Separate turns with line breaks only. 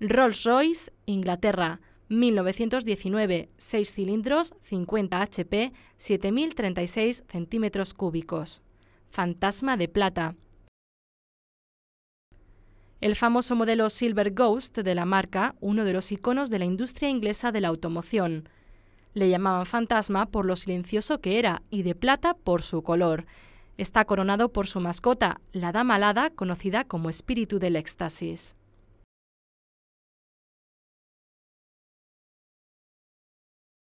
Rolls-Royce, Inglaterra, 1919, 6 cilindros, 50 HP, 7036 centímetros cúbicos. Fantasma de plata. El famoso modelo Silver Ghost de la marca, uno de los iconos de la industria inglesa de la automoción. Le llamaban fantasma por lo silencioso que era y de plata por su color. Está coronado por su mascota, la dama alada, conocida como espíritu del éxtasis.